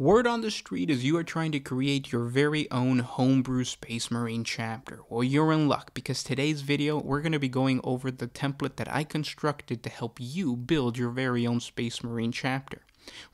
Word on the street is you are trying to create your very own homebrew Space Marine chapter. Well, you're in luck because today's video, we're going to be going over the template that I constructed to help you build your very own Space Marine chapter.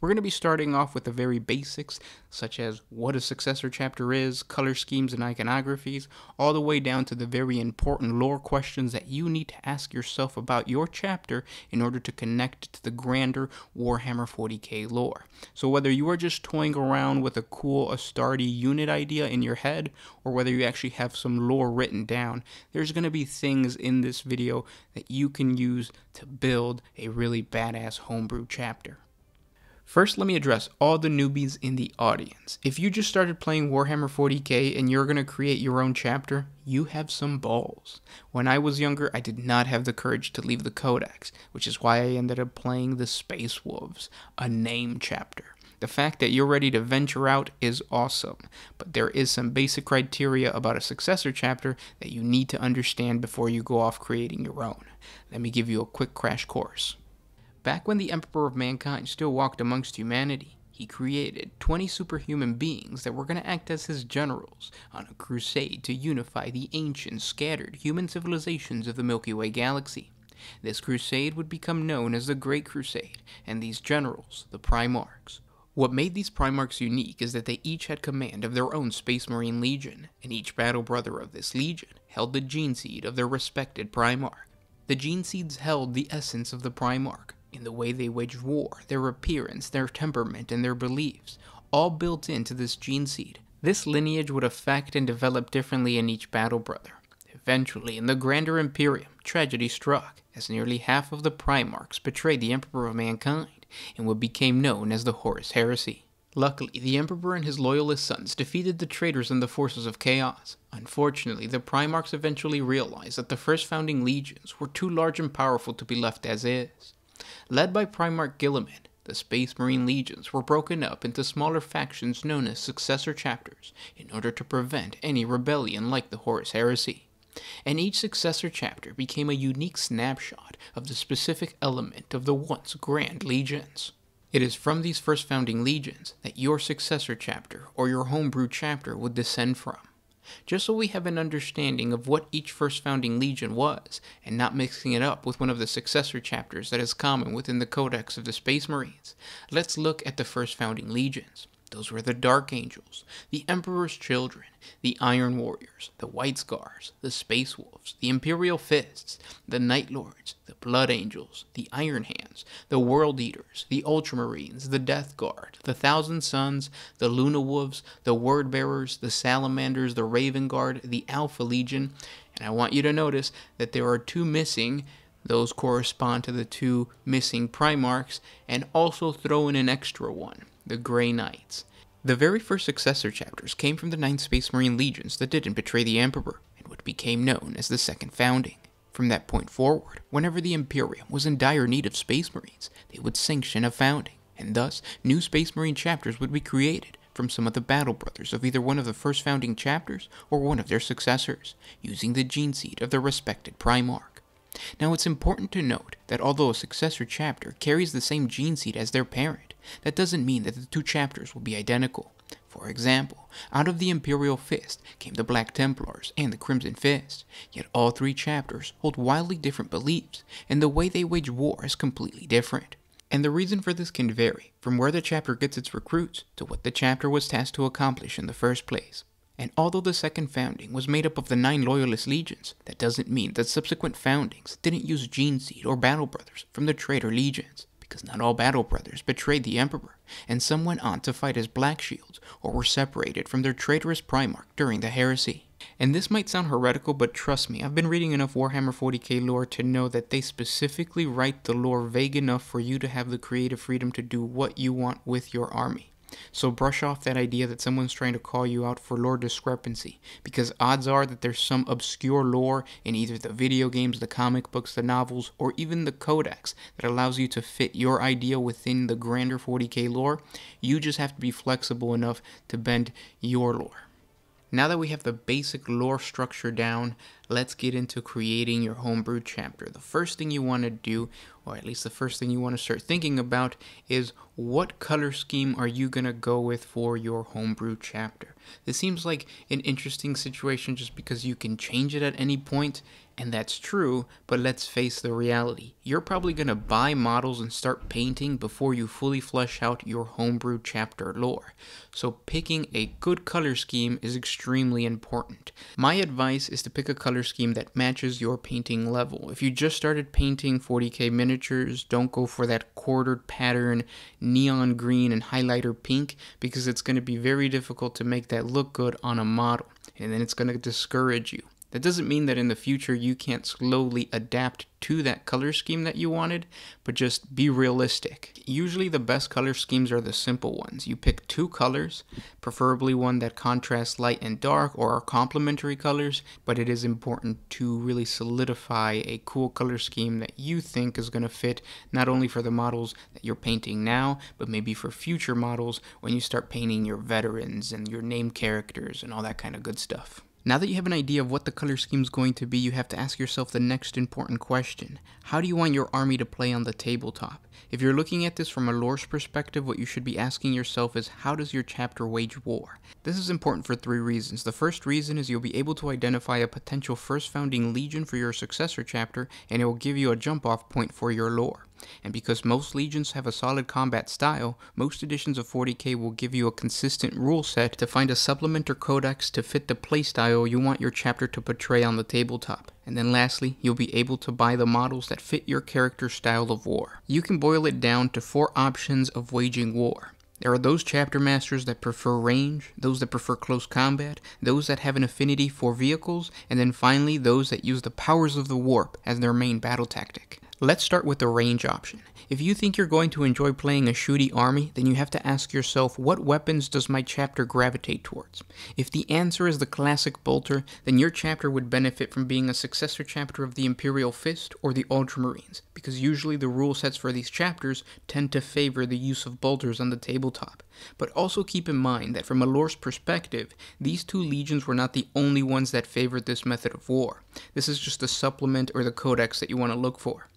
We're going to be starting off with the very basics, such as what a successor chapter is, color schemes and iconographies, all the way down to the very important lore questions that you need to ask yourself about your chapter in order to connect to the grander Warhammer 40k lore. So whether you are just toying around with a cool Astarte unit idea in your head, or whether you actually have some lore written down, there's going to be things in this video that you can use to build a really badass homebrew chapter. First, let me address all the newbies in the audience. If you just started playing Warhammer 40k and you're going to create your own chapter, you have some balls. When I was younger, I did not have the courage to leave the Codex, which is why I ended up playing the Space Wolves, a name chapter. The fact that you're ready to venture out is awesome, but there is some basic criteria about a successor chapter that you need to understand before you go off creating your own. Let me give you a quick crash course. Back when the Emperor of Mankind still walked amongst humanity, he created 20 superhuman beings that were going to act as his generals on a crusade to unify the ancient, scattered human civilizations of the Milky Way galaxy. This crusade would become known as the Great Crusade, and these generals, the Primarchs. What made these Primarchs unique is that they each had command of their own Space Marine Legion, and each battle brother of this legion held the gene seed of their respected Primarch. The gene seeds held the essence of the Primarch, in the way they wage war, their appearance, their temperament, and their beliefs, all built into this gene seed. This lineage would affect and develop differently in each battle brother. Eventually, in the Grander Imperium, tragedy struck, as nearly half of the Primarchs betrayed the Emperor of Mankind in what became known as the Horus Heresy. Luckily, the Emperor and his loyalist sons defeated the traitors and the forces of chaos. Unfortunately, the Primarchs eventually realized that the first founding legions were too large and powerful to be left as is. Led by Primarch Gilliman, the Space Marine Legions were broken up into smaller factions known as successor chapters in order to prevent any rebellion like the Horus Heresy. And each successor chapter became a unique snapshot of the specific element of the once grand legions. It is from these first founding legions that your successor chapter or your homebrew chapter would descend from just so we have an understanding of what each first founding legion was, and not mixing it up with one of the successor chapters that is common within the codex of the Space Marines, let's look at the first founding legions. Those were the Dark Angels, the Emperor's Children, the Iron Warriors, the White Scars, the Space Wolves, the Imperial Fists, the Night Lords, the Blood Angels, the Iron Hands, the World Eaters, the Ultramarines, the Death Guard, the Thousand Sons, the Luna Wolves, the Word Bearers, the Salamanders, the Raven Guard, the Alpha Legion, and I want you to notice that there are two missing those correspond to the two missing Primarchs, and also throw in an extra one, the Grey Knights. The very first successor chapters came from the Ninth Space Marine legions that didn't betray the Emperor, and what became known as the Second Founding. From that point forward, whenever the Imperium was in dire need of Space Marines, they would sanction a founding, and thus new Space Marine chapters would be created from some of the Battle Brothers of either one of the first founding chapters or one of their successors, using the gene seed of their respected Primarch. Now it's important to note that although a successor chapter carries the same gene seed as their parent, that doesn't mean that the two chapters will be identical. For example, out of the Imperial Fist came the Black Templars and the Crimson Fist, yet all three chapters hold wildly different beliefs, and the way they wage war is completely different. And the reason for this can vary from where the chapter gets its recruits to what the chapter was tasked to accomplish in the first place. And although the second founding was made up of the nine Loyalist legions, that doesn't mean that subsequent foundings didn't use seed or Battle Brothers from the traitor legions, because not all Battle Brothers betrayed the Emperor, and some went on to fight as Black Shields or were separated from their traitorous Primarch during the heresy. And this might sound heretical, but trust me, I've been reading enough Warhammer 40k lore to know that they specifically write the lore vague enough for you to have the creative freedom to do what you want with your army. So brush off that idea that someone's trying to call you out for lore discrepancy, because odds are that there's some obscure lore in either the video games, the comic books, the novels, or even the codex that allows you to fit your idea within the grander 40k lore. You just have to be flexible enough to bend your lore. Now that we have the basic lore structure down, let's get into creating your homebrew chapter. The first thing you want to do, or at least the first thing you want to start thinking about, is what color scheme are you going to go with for your homebrew chapter? This seems like an interesting situation just because you can change it at any point, and that's true, but let's face the reality. You're probably going to buy models and start painting before you fully flesh out your homebrew chapter lore. So picking a good color scheme is extremely important. My advice is to pick a color color scheme that matches your painting level. If you just started painting 40K miniatures, don't go for that quartered pattern, neon green and highlighter pink because it's going to be very difficult to make that look good on a model and then it's going to discourage you. That doesn't mean that in the future you can't slowly adapt to that color scheme that you wanted, but just be realistic. Usually the best color schemes are the simple ones. You pick two colors, preferably one that contrasts light and dark or are complementary colors, but it is important to really solidify a cool color scheme that you think is going to fit not only for the models that you're painting now, but maybe for future models when you start painting your veterans and your name characters and all that kind of good stuff. Now that you have an idea of what the color scheme is going to be, you have to ask yourself the next important question. How do you want your army to play on the tabletop? If you're looking at this from a lore's perspective, what you should be asking yourself is how does your chapter wage war? This is important for three reasons. The first reason is you'll be able to identify a potential first founding legion for your successor chapter, and it will give you a jump off point for your lore. And because most legions have a solid combat style, most editions of 40k will give you a consistent rule set to find a supplement or codex to fit the playstyle you want your chapter to portray on the tabletop. And then lastly, you'll be able to buy the models that fit your character's style of war. You can boil it down to four options of waging war. There are those chapter masters that prefer range, those that prefer close combat, those that have an affinity for vehicles, and then finally those that use the powers of the warp as their main battle tactic. Let's start with the range option. If you think you're going to enjoy playing a shooty army, then you have to ask yourself, what weapons does my chapter gravitate towards? If the answer is the classic bolter, then your chapter would benefit from being a successor chapter of the Imperial Fist or the Ultramarines, because usually the rule sets for these chapters tend to favor the use of bolters on the tabletop. But also keep in mind that from a lore's perspective, these two legions were not the only ones that favored this method of war. This is just a supplement or the codex that you want to look for.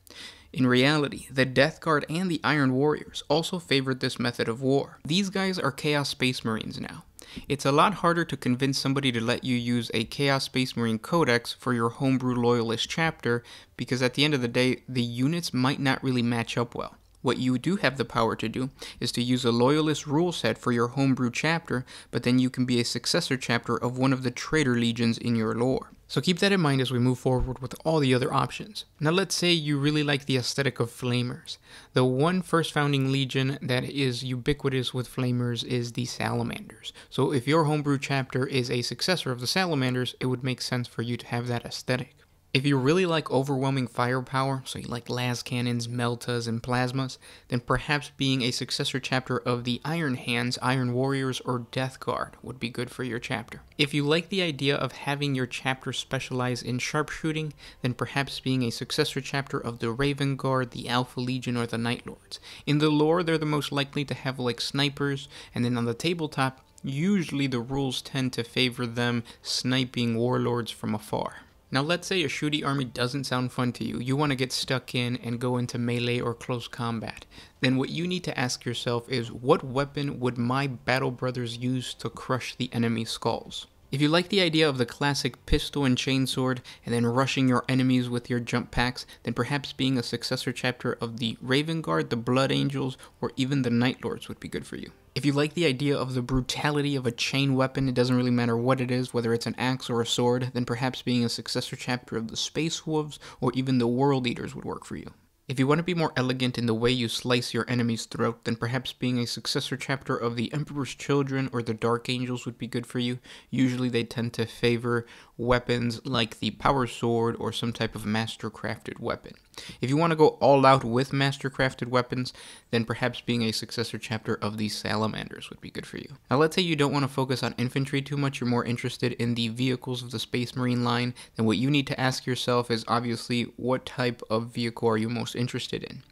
In reality, the Death Guard and the Iron Warriors also favored this method of war. These guys are Chaos Space Marines now. It's a lot harder to convince somebody to let you use a Chaos Space Marine Codex for your homebrew loyalist chapter because at the end of the day, the units might not really match up well. What you do have the power to do is to use a loyalist rule set for your homebrew chapter, but then you can be a successor chapter of one of the traitor legions in your lore. So keep that in mind as we move forward with all the other options. Now let's say you really like the aesthetic of Flamers. The one first founding legion that is ubiquitous with Flamers is the Salamanders. So if your homebrew chapter is a successor of the Salamanders, it would make sense for you to have that aesthetic. If you really like overwhelming firepower, so you like las cannons, meltas, and plasmas, then perhaps being a successor chapter of the Iron Hands, Iron Warriors, or Death Guard would be good for your chapter. If you like the idea of having your chapter specialize in sharpshooting, then perhaps being a successor chapter of the Raven Guard, the Alpha Legion, or the Night Lords. In the lore, they're the most likely to have like snipers, and then on the tabletop, usually the rules tend to favor them sniping warlords from afar. Now let's say a shooty army doesn't sound fun to you. You want to get stuck in and go into melee or close combat. Then what you need to ask yourself is what weapon would my battle brothers use to crush the enemy skulls? If you like the idea of the classic pistol and chainsword, and then rushing your enemies with your jump packs, then perhaps being a successor chapter of the Raven Guard, the Blood Angels, or even the Night Lords would be good for you. If you like the idea of the brutality of a chain weapon, it doesn't really matter what it is, whether it's an axe or a sword, then perhaps being a successor chapter of the Space Wolves or even the World Eaters would work for you. If you want to be more elegant in the way you slice your enemy's throat, then perhaps being a successor chapter of the Emperor's Children or the Dark Angels would be good for you. Usually they tend to favor weapons like the Power Sword or some type of master crafted weapon. If you want to go all out with mastercrafted weapons, then perhaps being a successor chapter of the Salamanders would be good for you. Now let's say you don't want to focus on infantry too much, you're more interested in the vehicles of the Space Marine line, then what you need to ask yourself is obviously what type of vehicle are you most interested in?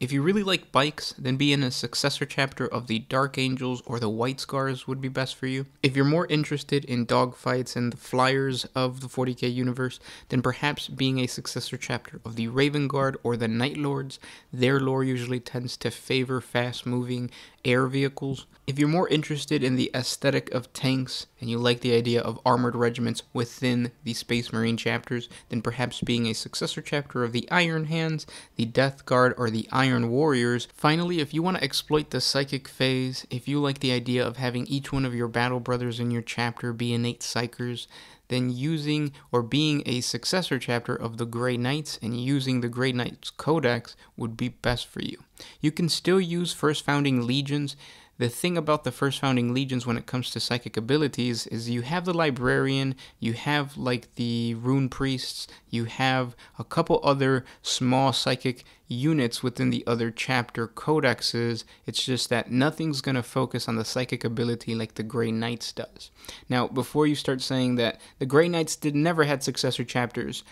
If you really like bikes, then being a successor chapter of the Dark Angels or the White Scars would be best for you. If you're more interested in dogfights and the flyers of the 40k universe, then perhaps being a successor chapter of the Raven Guard or the Night Lords, their lore usually tends to favor fast moving air vehicles. If you're more interested in the aesthetic of tanks and you like the idea of armored regiments within the Space Marine chapters, then perhaps being a successor chapter of the Iron Hands, the Death Guard, or the the Iron Warriors. Finally, if you want to exploit the psychic phase, if you like the idea of having each one of your battle brothers in your chapter be innate psychers, then using or being a successor chapter of the Grey Knights and using the Grey Knights Codex would be best for you. You can still use First Founding Legions the thing about the first founding legions when it comes to psychic abilities is you have the librarian, you have like the rune priests, you have a couple other small psychic units within the other chapter codexes. It's just that nothing's going to focus on the psychic ability like the Grey Knights does. Now, before you start saying that the Grey Knights did never had successor chapters,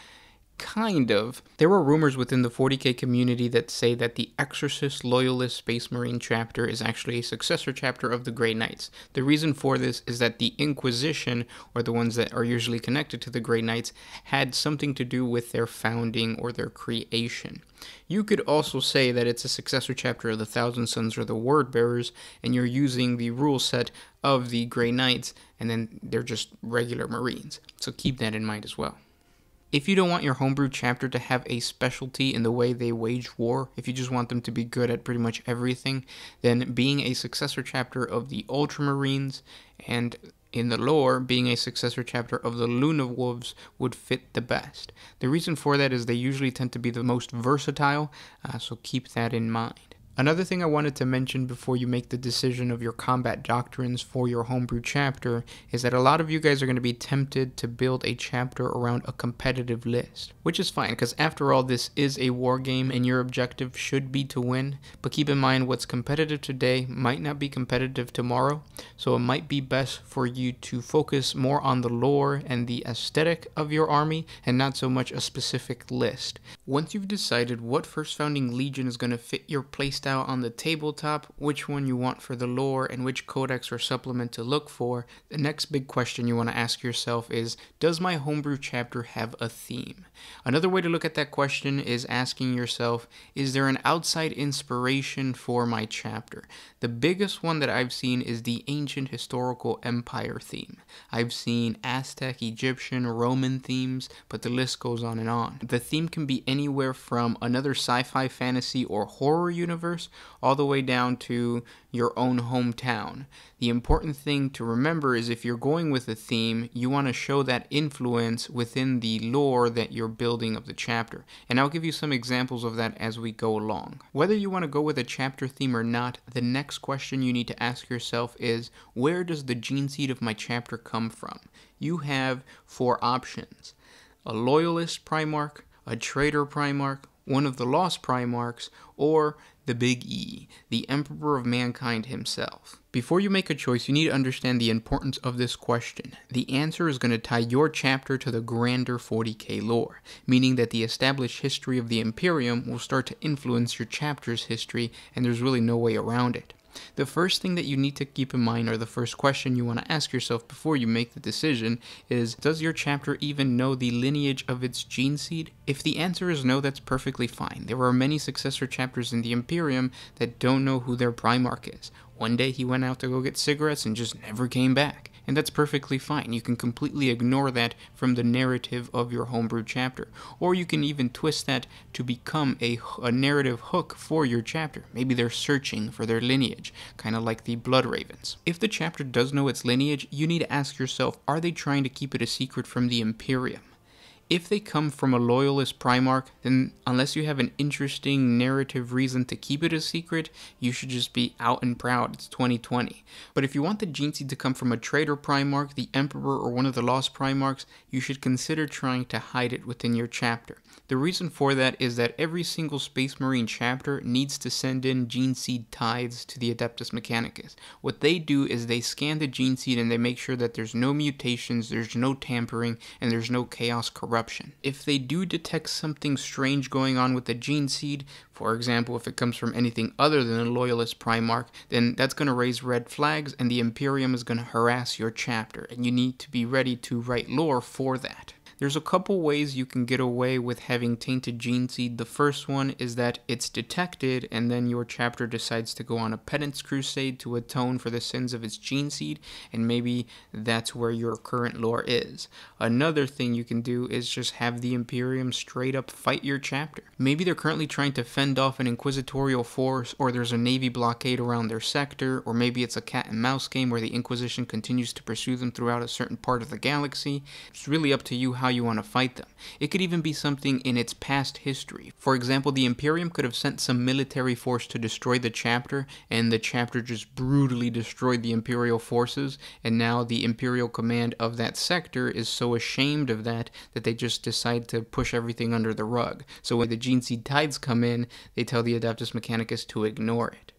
kind of. There are rumors within the 40k community that say that the Exorcist Loyalist Space Marine chapter is actually a successor chapter of the Grey Knights. The reason for this is that the Inquisition, or the ones that are usually connected to the Grey Knights, had something to do with their founding or their creation. You could also say that it's a successor chapter of the Thousand Sons or the Word Bearers, and you're using the rule set of the Grey Knights, and then they're just regular Marines. So keep that in mind as well. If you don't want your homebrew chapter to have a specialty in the way they wage war, if you just want them to be good at pretty much everything, then being a successor chapter of the Ultramarines and in the lore, being a successor chapter of the Luna Wolves would fit the best. The reason for that is they usually tend to be the most versatile, uh, so keep that in mind. Another thing I wanted to mention before you make the decision of your combat doctrines for your homebrew chapter is that a lot of you guys are going to be tempted to build a chapter around a competitive list, which is fine because after all this is a war game and your objective should be to win, but keep in mind what's competitive today might not be competitive tomorrow, so it might be best for you to focus more on the lore and the aesthetic of your army and not so much a specific list. Once you've decided what First Founding Legion is going to fit your place out on the tabletop, which one you want for the lore, and which codex or supplement to look for, the next big question you want to ask yourself is Does my homebrew chapter have a theme? Another way to look at that question is asking yourself Is there an outside inspiration for my chapter? The biggest one that I've seen is the ancient historical empire theme. I've seen Aztec, Egyptian, Roman themes, but the list goes on and on. The theme can be anywhere from another sci fi, fantasy, or horror universe universe all the way down to your own hometown. The important thing to remember is if you're going with a theme, you want to show that influence within the lore that you're building of the chapter. And I'll give you some examples of that as we go along. Whether you want to go with a chapter theme or not, the next question you need to ask yourself is where does the gene seed of my chapter come from? You have four options a loyalist primarch, a traitor primarch, one of the lost primarchs, or the Big E, the Emperor of Mankind himself? Before you make a choice, you need to understand the importance of this question. The answer is going to tie your chapter to the grander 40k lore, meaning that the established history of the Imperium will start to influence your chapter's history, and there's really no way around it. The first thing that you need to keep in mind or the first question you want to ask yourself before you make the decision is, does your chapter even know the lineage of its gene seed? If the answer is no, that's perfectly fine. There are many successor chapters in the Imperium that don't know who their Primarch is. One day he went out to go get cigarettes and just never came back and that's perfectly fine. You can completely ignore that from the narrative of your homebrew chapter, or you can even twist that to become a, a narrative hook for your chapter. Maybe they're searching for their lineage, kind of like the Blood Ravens. If the chapter does know its lineage, you need to ask yourself, are they trying to keep it a secret from the Imperium? If they come from a loyalist Primarch, then unless you have an interesting narrative reason to keep it a secret, you should just be out and proud, it's 2020. But if you want the Jinxie to come from a traitor Primarch, the Emperor, or one of the Lost Primarchs, you should consider trying to hide it within your chapter. The reason for that is that every single Space Marine chapter needs to send in gene seed tithes to the Adeptus Mechanicus. What they do is they scan the gene seed and they make sure that there's no mutations, there's no tampering, and there's no chaos corruption. If they do detect something strange going on with the gene seed, for example, if it comes from anything other than a Loyalist Primarch, then that's going to raise red flags and the Imperium is going to harass your chapter, and you need to be ready to write lore for that. There's a couple ways you can get away with having tainted gene seed. The first one is that it's detected and then your chapter decides to go on a penance crusade to atone for the sins of its gene seed and maybe that's where your current lore is. Another thing you can do is just have the Imperium straight up fight your chapter. Maybe they're currently trying to fend off an inquisitorial force or there's a navy blockade around their sector or maybe it's a cat and mouse game where the Inquisition continues to pursue them throughout a certain part of the galaxy. It's really up to you how how you want to fight them. It could even be something in its past history. For example, the Imperium could have sent some military force to destroy the chapter, and the chapter just brutally destroyed the Imperial forces, and now the Imperial command of that sector is so ashamed of that that they just decide to push everything under the rug. So when the Gene Seed Tides come in, they tell the Adeptus Mechanicus to ignore it.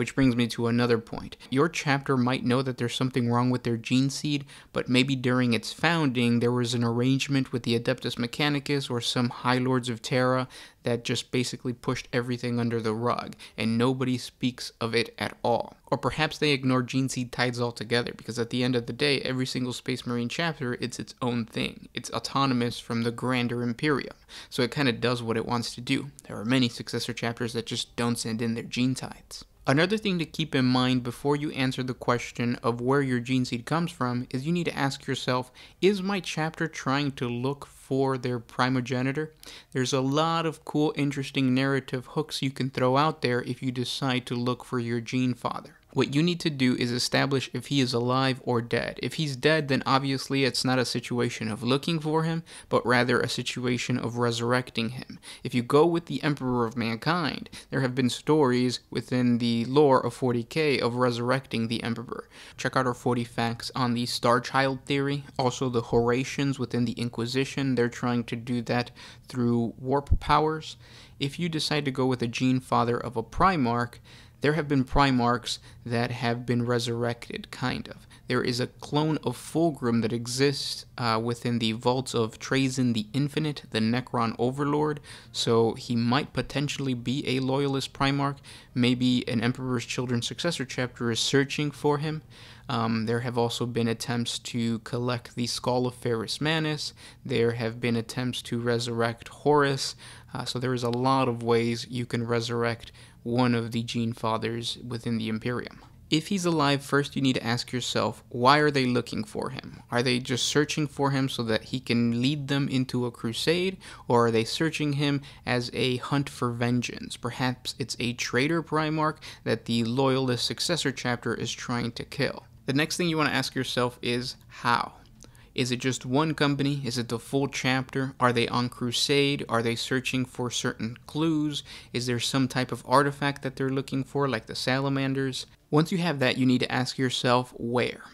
Which brings me to another point. Your chapter might know that there's something wrong with their gene seed, but maybe during its founding there was an arrangement with the Adeptus Mechanicus or some High Lords of Terra that just basically pushed everything under the rug, and nobody speaks of it at all. Or perhaps they ignore gene seed tides altogether, because at the end of the day, every single Space Marine chapter, it's its own thing. It's autonomous from the grander Imperium, so it kind of does what it wants to do. There are many successor chapters that just don't send in their gene tides. Another Another thing to keep in mind before you answer the question of where your gene seed comes from is you need to ask yourself, is my chapter trying to look for their primogenitor? There's a lot of cool, interesting narrative hooks you can throw out there if you decide to look for your gene father. What you need to do is establish if he is alive or dead. If he's dead, then obviously it's not a situation of looking for him, but rather a situation of resurrecting him. If you go with the Emperor of Mankind, there have been stories within the lore of 40k of resurrecting the Emperor. Check out our 40 facts on the Star Child theory, also the Horatians within the Inquisition, they're trying to do that through warp powers. If you decide to go with a gene father of a Primarch, there have been Primarchs that have been resurrected, kind of. There is a clone of Fulgrim that exists uh, within the vaults of Trazen the Infinite, the Necron Overlord, so he might potentially be a loyalist Primarch. Maybe an Emperor's Children successor chapter is searching for him. Um, there have also been attempts to collect the skull of Ferris Manus. There have been attempts to resurrect Horus. Uh, so there is a lot of ways you can resurrect one of the Gene Fathers within the Imperium. If he's alive, first you need to ask yourself, why are they looking for him? Are they just searching for him so that he can lead them into a crusade, or are they searching him as a hunt for vengeance? Perhaps it's a traitor Primarch that the Loyalist successor chapter is trying to kill. The next thing you want to ask yourself is how? Is it just one company? Is it the full chapter? Are they on crusade? Are they searching for certain clues? Is there some type of artifact that they're looking for, like the salamanders? Once you have that, you need to ask yourself where.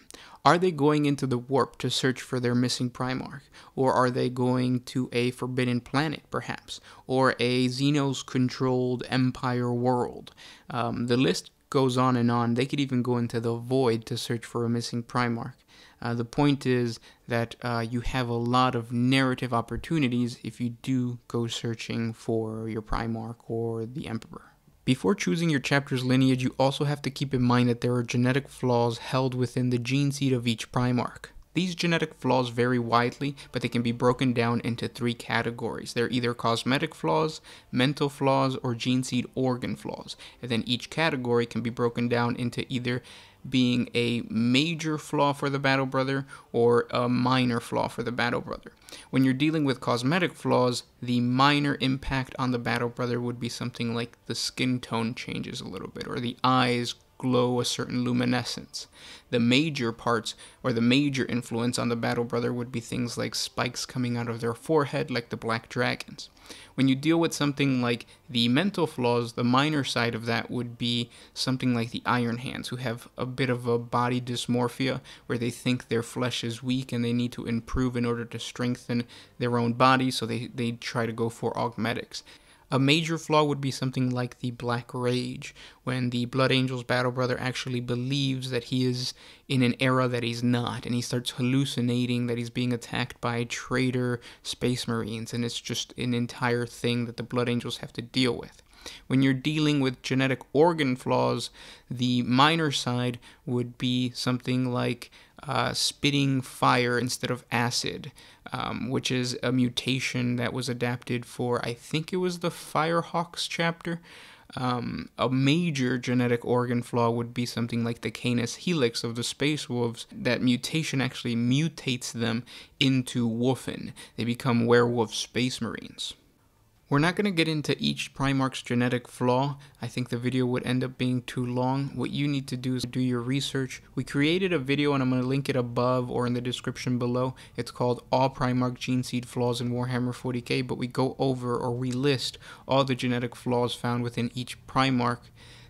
Are they going into the warp to search for their missing Primarch? Or are they going to a forbidden planet, perhaps? Or a Xenos controlled Empire world? Um, the list goes on and on. They could even go into the void to search for a missing Primarch. Uh, the point is that uh, you have a lot of narrative opportunities if you do go searching for your Primarch or the Emperor. Before choosing your chapter's lineage, you also have to keep in mind that there are genetic flaws held within the gene seed of each Primarch. These genetic flaws vary widely, but they can be broken down into three categories. They're either cosmetic flaws, mental flaws, or gene seed organ flaws. And then each category can be broken down into either being a major flaw for the Battle Brother or a minor flaw for the Battle Brother. When you're dealing with cosmetic flaws, the minor impact on the Battle Brother would be something like the skin tone changes a little bit, or the eyes glow a certain luminescence. The major parts or the major influence on the Battle Brother would be things like spikes coming out of their forehead, like the Black Dragons. When you deal with something like the mental flaws, the minor side of that would be something like the Iron Hands, who have a bit of a body dysmorphia where they think their flesh is weak and they need to improve in order to strengthen their own body, so they, they try to go for augmetics. A major flaw would be something like the Black Rage, when the Blood Angel's battle brother actually believes that he is in an era that he's not, and he starts hallucinating that he's being attacked by traitor space marines, and it's just an entire thing that the Blood Angels have to deal with. When you're dealing with genetic organ flaws, the minor side would be something like uh, spitting fire instead of acid, um, which is a mutation that was adapted for, I think it was the Firehawks chapter. Um, a major genetic organ flaw would be something like the canis helix of the space wolves. That mutation actually mutates them into wolfen. They become werewolf space marines. We're not going to get into each Primarch's genetic flaw. I think the video would end up being too long. What you need to do is do your research. We created a video and I'm going to link it above or in the description below. It's called All Primarch Gene Seed Flaws in Warhammer 40k, but we go over or we list all the genetic flaws found within each Primarch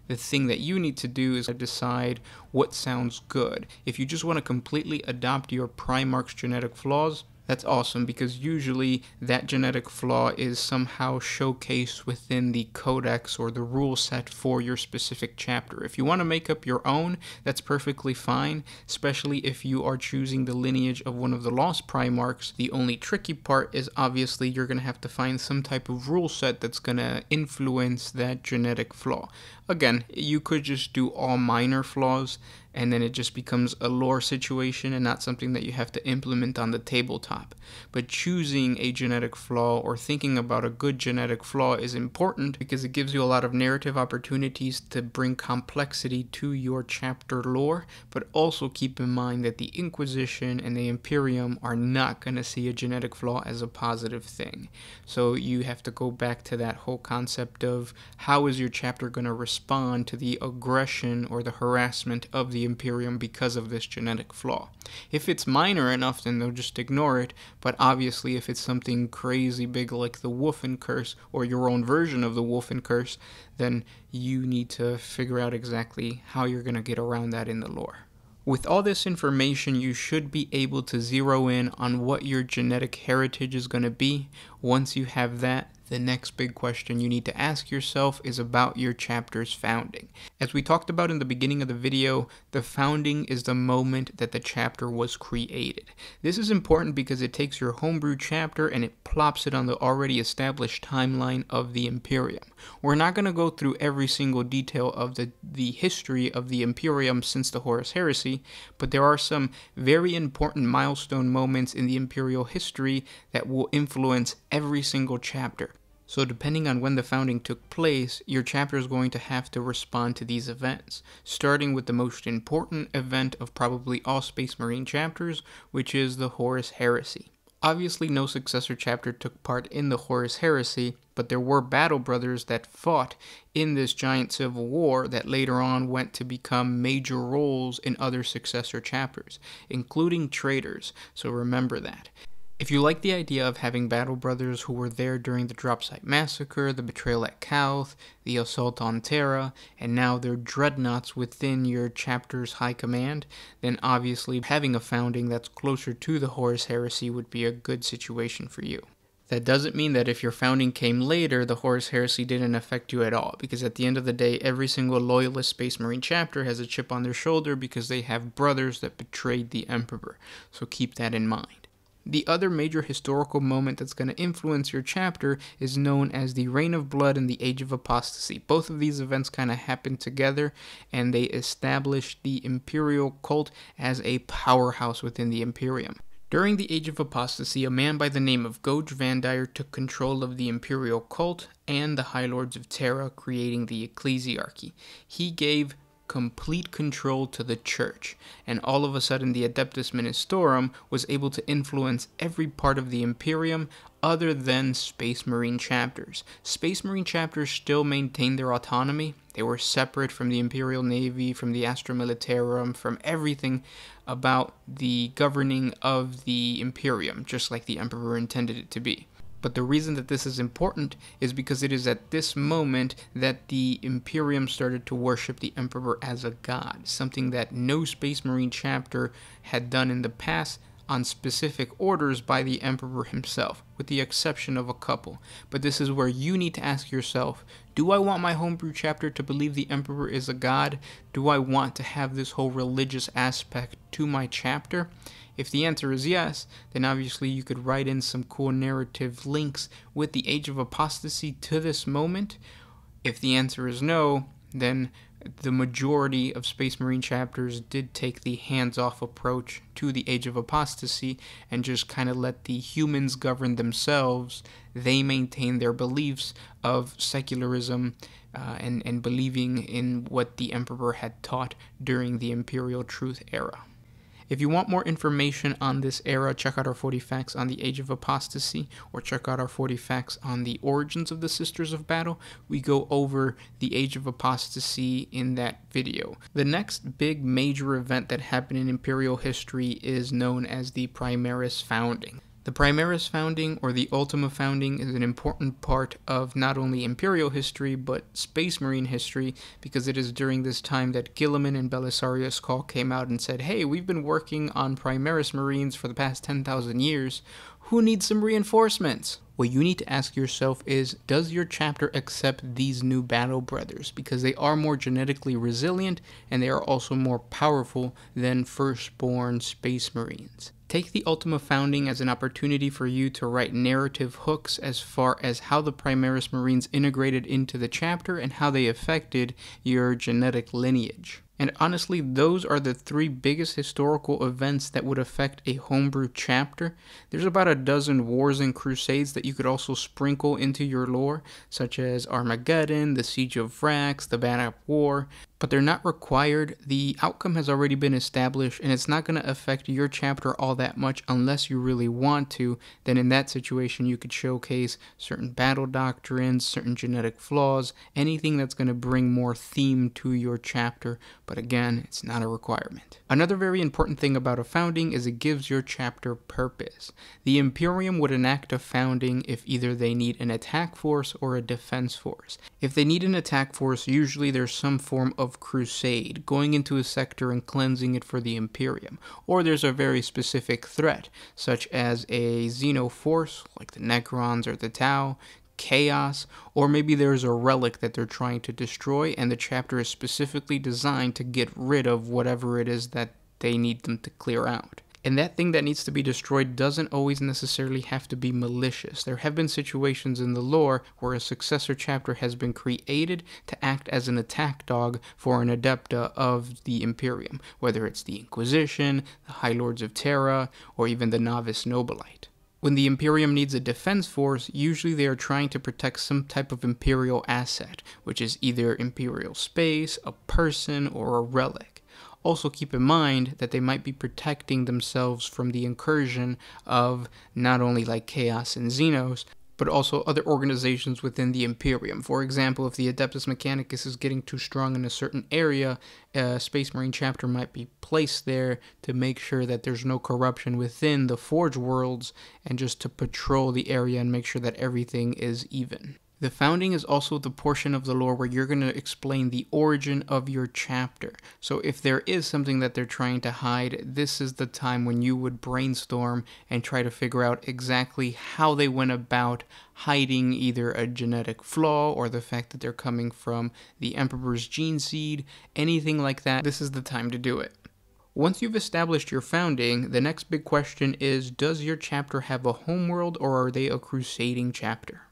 the thing that you need to do is decide what sounds good. If you just want to completely adopt your Primarch's genetic flaws, that's awesome because usually that genetic flaw is somehow showcased within the codex or the rule set for your specific chapter. If you want to make up your own, that's perfectly fine, especially if you are choosing the lineage of one of the lost Primarchs. The only tricky part is obviously you're going to have to find some type of rule set that's going to influence that genetic flaw. Again, you could just do all minor flaws and then it just becomes a lore situation and not something that you have to implement on the tabletop. But choosing a genetic flaw or thinking about a good genetic flaw is important because it gives you a lot of narrative opportunities to bring complexity to your chapter lore, but also keep in mind that the Inquisition and the Imperium are not going to see a genetic flaw as a positive thing. So you have to go back to that whole concept of how is your chapter going to respond to the aggression or the harassment of the Imperium because of this genetic flaw. If it's minor enough, then they'll just ignore it, but obviously if it's something crazy big like the Wolfen Curse, or your own version of the Wolfen Curse, then you need to figure out exactly how you're going to get around that in the lore. With all this information, you should be able to zero in on what your genetic heritage is going to be. Once you have that, the next big question you need to ask yourself is about your chapter's founding. As we talked about in the beginning of the video, the founding is the moment that the chapter was created. This is important because it takes your homebrew chapter and it plops it on the already established timeline of the Imperium. We're not going to go through every single detail of the, the history of the Imperium since the Horus Heresy, but there are some very important milestone moments in the Imperial history that will influence every single chapter. So depending on when the founding took place, your chapter is going to have to respond to these events, starting with the most important event of probably all Space Marine chapters, which is the Horus Heresy. Obviously, no successor chapter took part in the Horus Heresy, but there were battle brothers that fought in this giant civil war that later on went to become major roles in other successor chapters, including traitors, so remember that. If you like the idea of having battle brothers who were there during the Dropsite Massacre, the betrayal at Koth, the assault on Terra, and now they're dreadnoughts within your chapter's high command, then obviously having a founding that's closer to the Horus Heresy would be a good situation for you. That doesn't mean that if your founding came later, the Horus Heresy didn't affect you at all, because at the end of the day, every single Loyalist Space Marine chapter has a chip on their shoulder because they have brothers that betrayed the Emperor, so keep that in mind. The other major historical moment that's going to influence your chapter is known as the Reign of Blood and the Age of Apostasy. Both of these events kind of happen together and they establish the imperial cult as a powerhouse within the Imperium. During the Age of Apostasy, a man by the name of Goj Vandire took control of the imperial cult and the High Lords of Terra, creating the Ecclesiarchy. He gave complete control to the church, and all of a sudden the Adeptus Ministorum was able to influence every part of the Imperium other than Space Marine chapters. Space Marine chapters still maintained their autonomy. They were separate from the Imperial Navy, from the Astra Militarum, from everything about the governing of the Imperium, just like the Emperor intended it to be. But the reason that this is important is because it is at this moment that the Imperium started to worship the Emperor as a god, something that no Space Marine chapter had done in the past on specific orders by the Emperor himself, with the exception of a couple. But this is where you need to ask yourself do I want my homebrew chapter to believe the Emperor is a god? Do I want to have this whole religious aspect to my chapter? If the answer is yes, then obviously you could write in some cool narrative links with the Age of Apostasy to this moment. If the answer is no, then the majority of Space Marine chapters did take the hands off approach to the Age of Apostasy and just kind of let the humans govern themselves. They maintain their beliefs of secularism uh, and, and believing in what the Emperor had taught during the Imperial Truth era. If you want more information on this era, check out our 40 Facts on the Age of Apostasy, or check out our 40 Facts on the Origins of the Sisters of Battle. We go over the Age of Apostasy in that video. The next big major event that happened in Imperial history is known as the Primaris Founding. The Primaris founding, or the Ultima founding, is an important part of not only Imperial history, but Space Marine history, because it is during this time that Gilliman and Belisarius Call came out and said, hey, we've been working on Primaris Marines for the past 10,000 years. Who needs some reinforcements? What you need to ask yourself is, does your chapter accept these new battle brothers? Because they are more genetically resilient, and they are also more powerful than firstborn Space Marines. Take the Ultima founding as an opportunity for you to write narrative hooks as far as how the Primaris Marines integrated into the chapter and how they affected your genetic lineage. And honestly, those are the three biggest historical events that would affect a homebrew chapter. There's about a dozen wars and crusades that you could also sprinkle into your lore, such as Armageddon, the Siege of Vrax, the Bannock War, but they're not required. The outcome has already been established and it's not going to affect your chapter all that much unless you really want to. Then, in that situation, you could showcase certain battle doctrines, certain genetic flaws, anything that's going to bring more theme to your chapter. But again, it's not a requirement. Another very important thing about a founding is it gives your chapter purpose. The Imperium would enact a founding if either they need an attack force or a defense force. If they need an attack force, usually there's some form of of crusade, going into a sector and cleansing it for the Imperium, or there's a very specific threat, such as a Xeno force like the Necrons or the Tau, chaos, or maybe there's a relic that they're trying to destroy, and the chapter is specifically designed to get rid of whatever it is that they need them to clear out. And that thing that needs to be destroyed doesn't always necessarily have to be malicious. There have been situations in the lore where a successor chapter has been created to act as an attack dog for an adepta of the Imperium, whether it's the Inquisition, the High Lords of Terra, or even the Novice Nobilite. When the Imperium needs a defense force, usually they are trying to protect some type of Imperial asset, which is either Imperial space, a person, or a relic. Also, keep in mind that they might be protecting themselves from the incursion of not only like Chaos and Xenos, but also other organizations within the Imperium. For example, if the Adeptus Mechanicus is getting too strong in a certain area, a Space Marine chapter might be placed there to make sure that there's no corruption within the Forge worlds and just to patrol the area and make sure that everything is even. The founding is also the portion of the lore where you're going to explain the origin of your chapter. So if there is something that they're trying to hide, this is the time when you would brainstorm and try to figure out exactly how they went about hiding either a genetic flaw or the fact that they're coming from the Emperor's gene seed, anything like that. This is the time to do it. Once you've established your founding, the next big question is, does your chapter have a homeworld or are they a crusading chapter?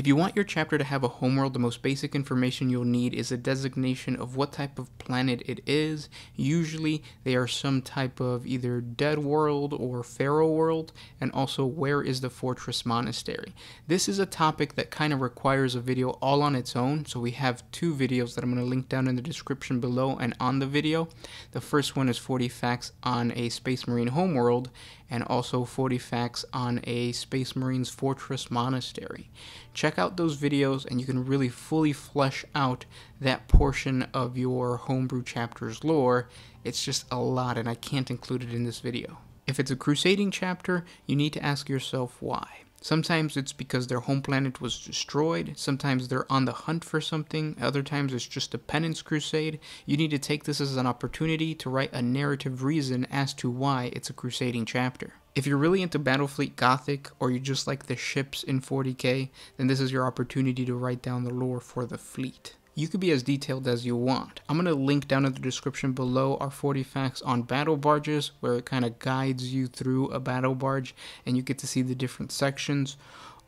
If you want your chapter to have a homeworld, the most basic information you'll need is a designation of what type of planet it is. Usually, they are some type of either dead world or feral world, and also where is the fortress monastery. This is a topic that kind of requires a video all on its own, so we have two videos that I'm going to link down in the description below and on the video. The first one is 40 facts on a space marine homeworld, and also 40 facts on a Space Marines Fortress Monastery. Check out those videos and you can really fully flesh out that portion of your homebrew chapter's lore. It's just a lot and I can't include it in this video. If it's a crusading chapter, you need to ask yourself why. Sometimes it's because their home planet was destroyed, sometimes they're on the hunt for something, other times it's just a penance crusade. You need to take this as an opportunity to write a narrative reason as to why it's a crusading chapter. If you're really into Battlefleet Gothic, or you just like the ships in 40k, then this is your opportunity to write down the lore for the fleet. You could be as detailed as you want. I'm going to link down in the description below our 40 facts on battle barges where it kind of guides you through a battle barge and you get to see the different sections.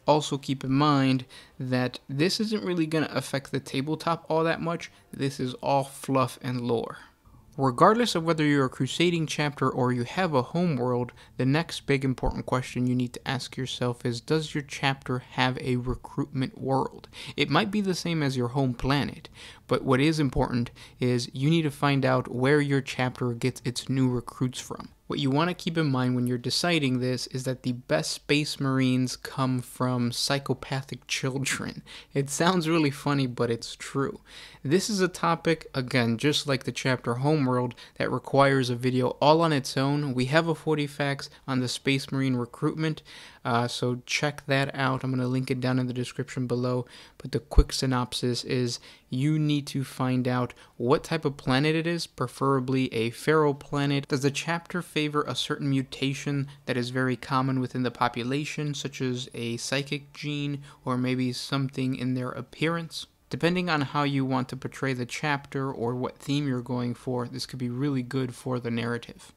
Also keep in mind that this isn't really going to affect the tabletop all that much. This is all fluff and lore. Regardless of whether you're a crusading chapter or you have a homeworld, the next big important question you need to ask yourself is Does your chapter have a recruitment world? It might be the same as your home planet, but what is important is you need to find out where your chapter gets its new recruits from. What you want to keep in mind when you're deciding this is that the best space marines come from psychopathic children. It sounds really funny, but it's true. This is a topic, again, just like the chapter Homeworld, that requires a video all on its own. We have a 40 facts on the space marine recruitment. Uh, so check that out. I'm going to link it down in the description below. But the quick synopsis is you need to find out what type of planet it is, preferably a feral planet. Does the chapter favor a certain mutation that is very common within the population, such as a psychic gene or maybe something in their appearance? Depending on how you want to portray the chapter or what theme you're going for, this could be really good for the narrative.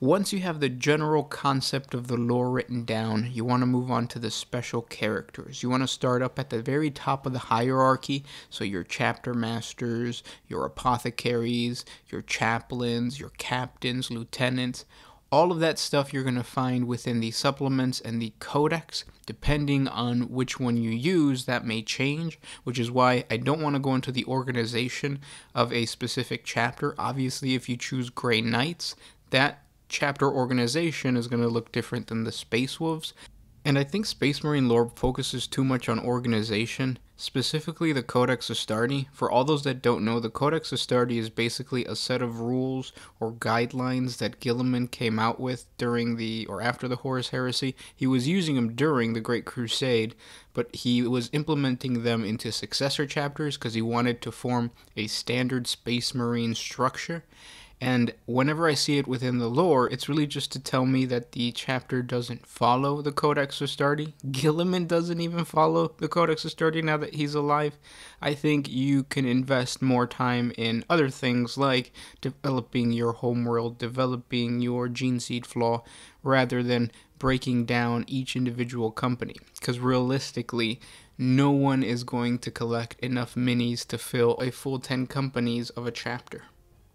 Once you have the general concept of the lore written down, you want to move on to the special characters. You want to start up at the very top of the hierarchy, so your chapter masters, your apothecaries, your chaplains, your captains, lieutenants, all of that stuff you're going to find within the supplements and the codex. Depending on which one you use, that may change, which is why I don't want to go into the organization of a specific chapter. Obviously, if you choose Grey Knights, that chapter organization is going to look different than the Space Wolves. And I think Space Marine lore focuses too much on organization, specifically the Codex Astarte. For all those that don't know, the Codex Astarte is basically a set of rules or guidelines that Gilliman came out with during the or after the Horus Heresy. He was using them during the Great Crusade, but he was implementing them into successor chapters because he wanted to form a standard Space Marine structure. And whenever I see it within the lore, it's really just to tell me that the chapter doesn't follow the Codex Astartes. Gilliman doesn't even follow the Codex Astartes now that he's alive. I think you can invest more time in other things like developing your homeworld, developing your gene seed flaw, rather than breaking down each individual company. Because realistically, no one is going to collect enough minis to fill a full 10 companies of a chapter.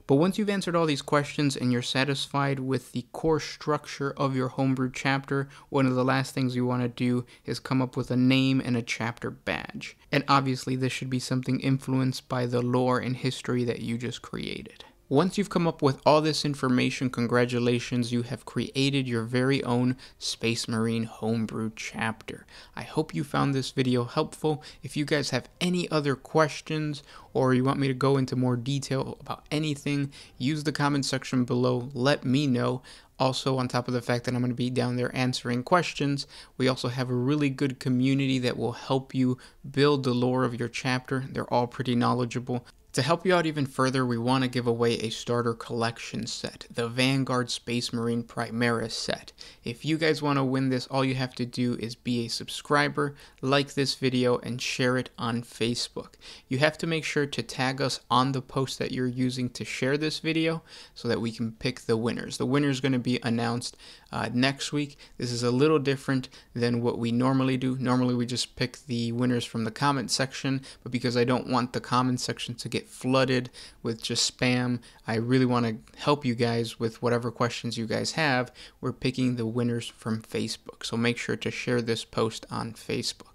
But once you've answered all these questions and you're satisfied with the core structure of your homebrew chapter, one of the last things you want to do is come up with a name and a chapter badge. And obviously this should be something influenced by the lore and history that you just created. Once you've come up with all this information, congratulations, you have created your very own Space Marine homebrew chapter. I hope you found this video helpful. If you guys have any other questions or you want me to go into more detail about anything, use the comment section below. Let me know. Also, on top of the fact that I'm going to be down there answering questions, we also have a really good community that will help you build the lore of your chapter. They're all pretty knowledgeable. To help you out even further, we want to give away a starter collection set, the Vanguard Space Marine Primaris set. If you guys want to win this, all you have to do is be a subscriber, like this video, and share it on Facebook. You have to make sure to tag us on the post that you're using to share this video so that we can pick the winners. The winner is going to be announced uh, next week. This is a little different than what we normally do. Normally we just pick the winners from the comment section, but because I don't want the comment section to get flooded with just spam, I really want to help you guys with whatever questions you guys have. We're picking the winners from Facebook, so make sure to share this post on Facebook.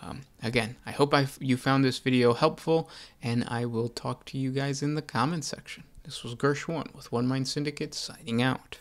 Um, again, I hope you found this video helpful, and I will talk to you guys in the comment section. This was Gershwin with One Mind Syndicate signing out.